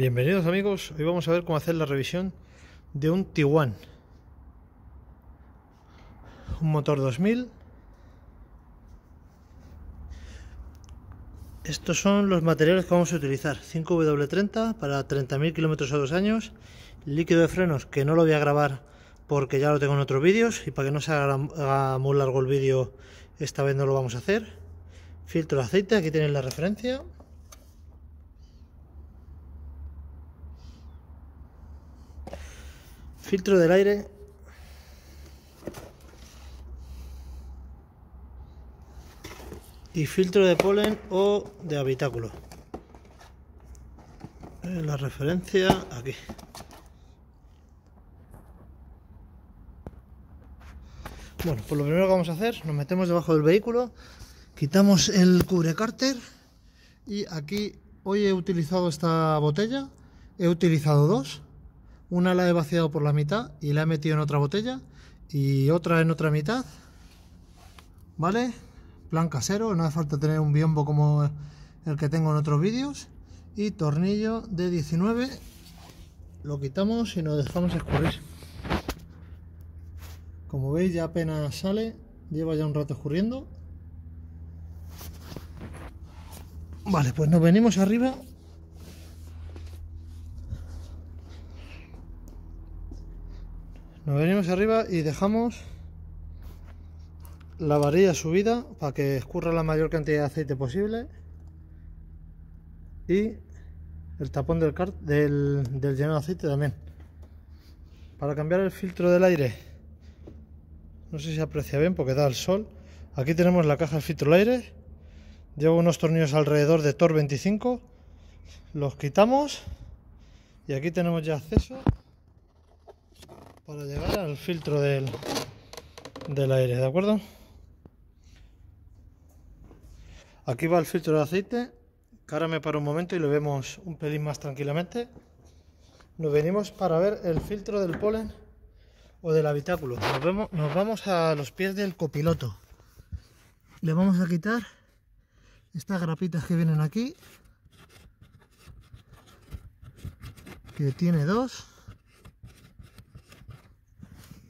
Bienvenidos amigos, hoy vamos a ver cómo hacer la revisión de un Tiguan Un motor 2000 Estos son los materiales que vamos a utilizar 5W30 para 30.000 kilómetros a dos años Líquido de frenos que no lo voy a grabar porque ya lo tengo en otros vídeos Y para que no se haga muy largo el vídeo esta vez no lo vamos a hacer Filtro de aceite, aquí tienen la referencia Filtro del aire. Y filtro de polen o de habitáculo. Eh, la referencia aquí. Bueno, pues lo primero que vamos a hacer, nos metemos debajo del vehículo, quitamos el cubre cárter y aquí hoy he utilizado esta botella, he utilizado dos una la he vaciado por la mitad y la he metido en otra botella y otra en otra mitad. ¿Vale? Plan casero, no hace falta tener un biombo como el que tengo en otros vídeos. Y tornillo de 19 lo quitamos y nos dejamos escurrir. Como veis ya apenas sale, lleva ya un rato escurriendo. Vale, pues nos venimos arriba Nos venimos arriba y dejamos la varilla subida para que escurra la mayor cantidad de aceite posible y el tapón del, del, del lleno de aceite también para cambiar el filtro del aire no sé si se aprecia bien porque da el sol aquí tenemos la caja de filtro del aire llevo unos tornillos alrededor de TOR 25 los quitamos y aquí tenemos ya acceso para llegar al filtro del, aire, ¿de acuerdo? Aquí va el filtro de aceite, Cárame para un momento y lo vemos un pelín más tranquilamente. Nos venimos para ver el filtro del polen o del habitáculo. Nos, vemos, nos vamos a los pies del copiloto. Le vamos a quitar estas grapitas que vienen aquí. Que tiene dos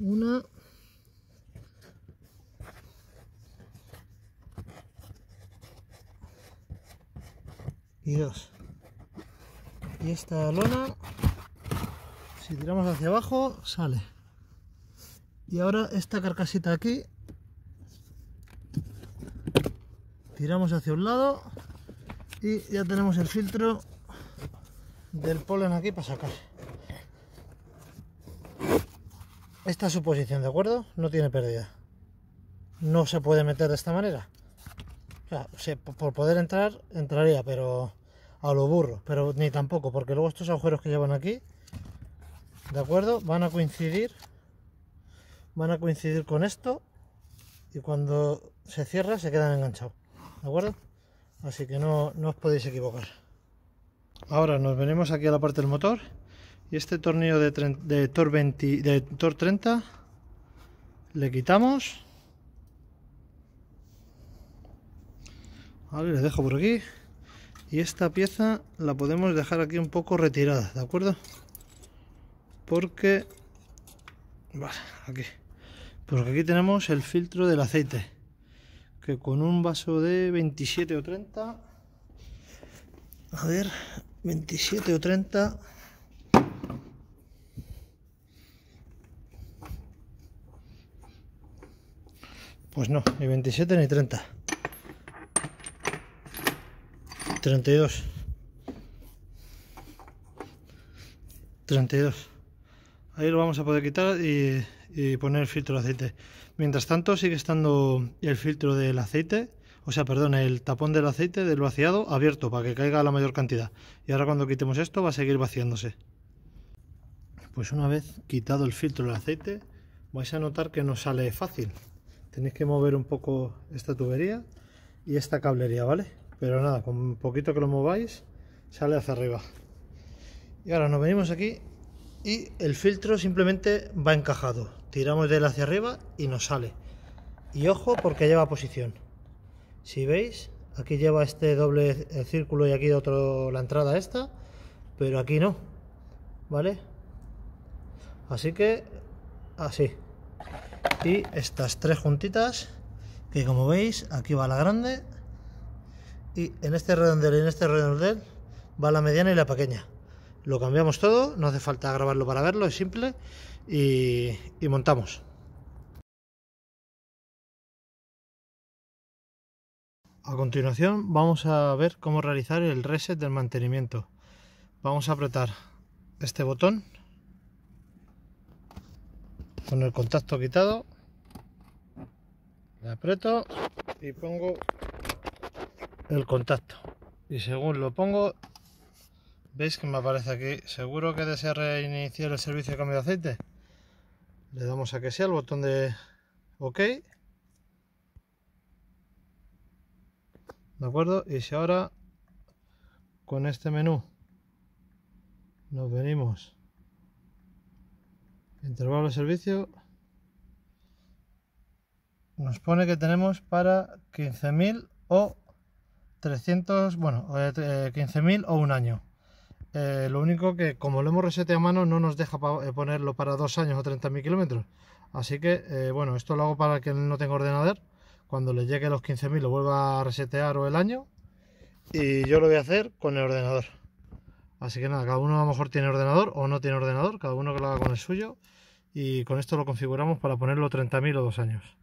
una y dos y esta lona si tiramos hacia abajo sale y ahora esta carcasita aquí tiramos hacia un lado y ya tenemos el filtro del polen aquí para sacar Esta su posición, ¿de acuerdo? No tiene pérdida. No se puede meter de esta manera. por poder entrar, entraría, pero a lo burro. Pero ni tampoco, porque luego estos agujeros que llevan aquí, ¿de acuerdo? Van a coincidir. Van a coincidir con esto. Y cuando se cierra, se quedan enganchados. ¿De acuerdo? Así que no, no os podéis equivocar. Ahora nos venimos aquí a la parte del motor. Y este tornillo de, Tor 20, de Tor 30 le quitamos. Vale, le dejo por aquí. Y esta pieza la podemos dejar aquí un poco retirada, ¿de acuerdo? Porque... aquí. Porque aquí tenemos el filtro del aceite. Que con un vaso de 27 o 30... A ver, 27 o 30... Pues no, ni 27 ni 30. 32. 32. Ahí lo vamos a poder quitar y, poner el filtro de aceite. Mientras tanto sigue estando el filtro del aceite, o sea, perdón, el tapón del aceite del vaciado abierto para que caiga la mayor cantidad. Y ahora cuando quitemos esto va a seguir vaciándose. Pues una vez quitado el filtro del aceite, vais a notar que no sale fácil tenéis que mover un poco esta tubería y esta cablería, ¿vale? Pero nada, con un poquito que lo mováis, sale hacia arriba. Y ahora nos venimos aquí y el filtro simplemente va encajado. Tiramos de él hacia arriba y nos sale. Y ojo porque lleva posición. Si veis, aquí lleva este doble círculo y aquí otro la entrada esta, pero aquí no. ¿Vale? Así que así y estas tres juntitas que como veis aquí va la grande y en este redondel y en este redondel va la mediana y la pequeña lo cambiamos todo, no hace falta grabarlo para verlo, es simple y, y montamos a continuación vamos a ver cómo realizar el reset del mantenimiento vamos a apretar este botón con el contacto quitado le aprieto y pongo el contacto. Y según lo pongo, veis que me aparece aquí. Seguro que desea reiniciar el servicio de cambio de aceite. Le damos a que sea el botón de OK. ¿De acuerdo? Y si ahora con este menú nos venimos intervalo de servicio nos pone que tenemos para 15.000 o 300, bueno, 15.000 eh, eh, o un año. Eh, lo único que, como lo hemos reseteado a mano, no nos deja ponerlo para dos años o 30.000 kilómetros. Así que, bueno, esto lo hago para que no tenga ordenador. Cuando le llegue los 15.000 lo vuelva a resetear o el año. Y yo lo voy a hacer con el ordenador. Así que nada, cada uno a lo mejor tiene ordenador o no tiene ordenador, cada uno que lo haga con el suyo. Y con esto lo configuramos para ponerlo 30.000 o dos años.